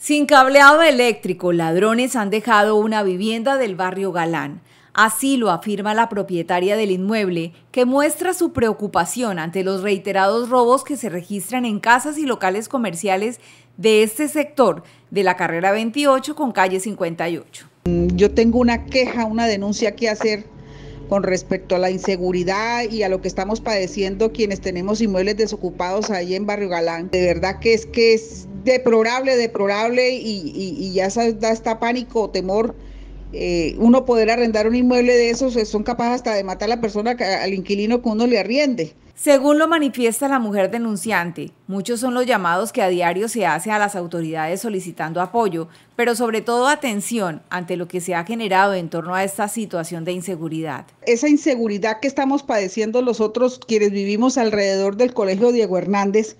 Sin cableado eléctrico, ladrones han dejado una vivienda del barrio Galán. Así lo afirma la propietaria del inmueble, que muestra su preocupación ante los reiterados robos que se registran en casas y locales comerciales de este sector de la carrera 28 con calle 58. Yo tengo una queja, una denuncia que hacer con respecto a la inseguridad y a lo que estamos padeciendo quienes tenemos inmuebles desocupados ahí en Barrio Galán. De verdad que es que es deplorable, deplorable y, ya da está pánico, temor. Eh, uno poder arrendar un inmueble de esos, eh, son capaces hasta de matar a la persona, al inquilino que uno le arriende. Según lo manifiesta la mujer denunciante, muchos son los llamados que a diario se hace a las autoridades solicitando apoyo, pero sobre todo atención ante lo que se ha generado en torno a esta situación de inseguridad. Esa inseguridad que estamos padeciendo los otros quienes vivimos alrededor del Colegio Diego Hernández,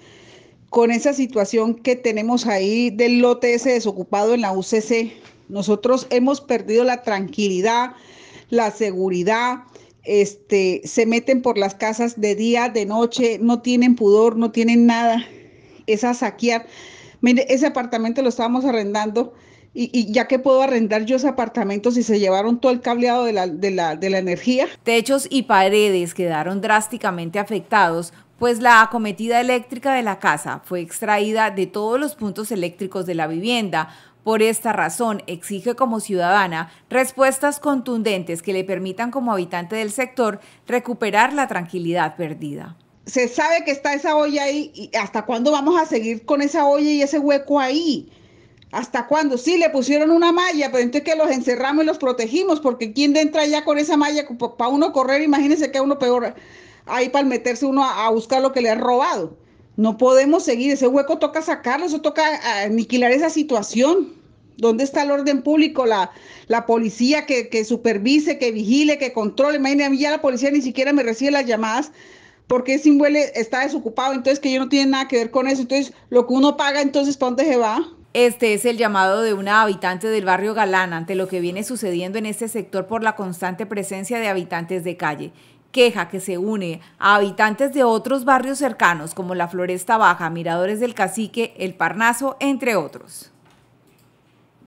con esa situación que tenemos ahí del lote ese desocupado en la UCC. Nosotros hemos perdido la tranquilidad, la seguridad, este, se meten por las casas de día, de noche, no tienen pudor, no tienen nada. Es a saquear. Mire, ese apartamento lo estábamos arrendando y, ya que puedo arrendar yo ese apartamento si se llevaron todo el cableado de la, de la energía. Techos y paredes quedaron drásticamente afectados pues la acometida eléctrica de la casa fue extraída de todos los puntos eléctricos de la vivienda. Por esta razón, exige como ciudadana respuestas contundentes que le permitan como habitante del sector recuperar la tranquilidad perdida. Se sabe que está esa olla ahí y hasta cuándo vamos a seguir con esa olla y ese hueco ahí. ¿Hasta cuándo? Sí, le pusieron una malla, pero entonces que los encerramos y los protegimos, porque ¿quién entra ya con esa malla para uno correr? Imagínense que a uno peor ahí para meterse uno a, buscar lo que le han robado. No podemos seguir, ese hueco toca sacarlo, eso toca ah, aniquilar esa situación. ¿Dónde está el orden público? La, policía que, supervise, que vigile, que controle. Imagínate, a mí ya la policía ni siquiera me recibe las llamadas porque ese huele está desocupado, entonces que yo no tiene nada que ver con eso. Entonces, lo que uno paga, entonces, ¿para dónde se va? Este es el llamado de una habitante del barrio Galán ante lo que viene sucediendo en este sector por la constante presencia de habitantes de calle queja que se une a habitantes de otros barrios cercanos como la Floresta Baja, Miradores del Cacique, El Parnaso, entre otros.